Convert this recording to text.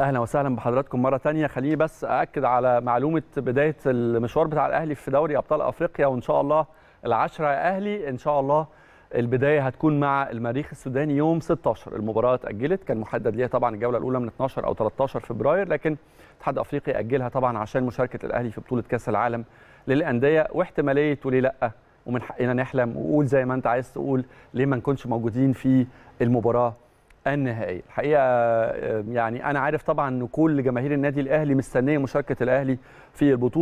اهلا وسهلا بحضراتكم مره ثانيه خليني بس اكد على معلومه بدايه المشوار بتاع الاهلي في دوري ابطال افريقيا وان شاء الله العشرة اهلي ان شاء الله البدايه هتكون مع المريخ السوداني يوم 16 المباراه اتاجلت كان محدد ليها طبعا الجوله الاولى من 12 او 13 فبراير لكن الاتحاد الافريقي اجلها طبعا عشان مشاركه الاهلي في بطوله كاس العالم للانديه واحتماليه وليه لا ومن حقنا نحلم وقول زي ما انت عايز تقول ليه ما نكونش موجودين في المباراه النهائي الحقيقه آه، يعني انا عارف طبعا ان كل جماهير النادي الاهلي مستنيه مشاركه الاهلي في البطوله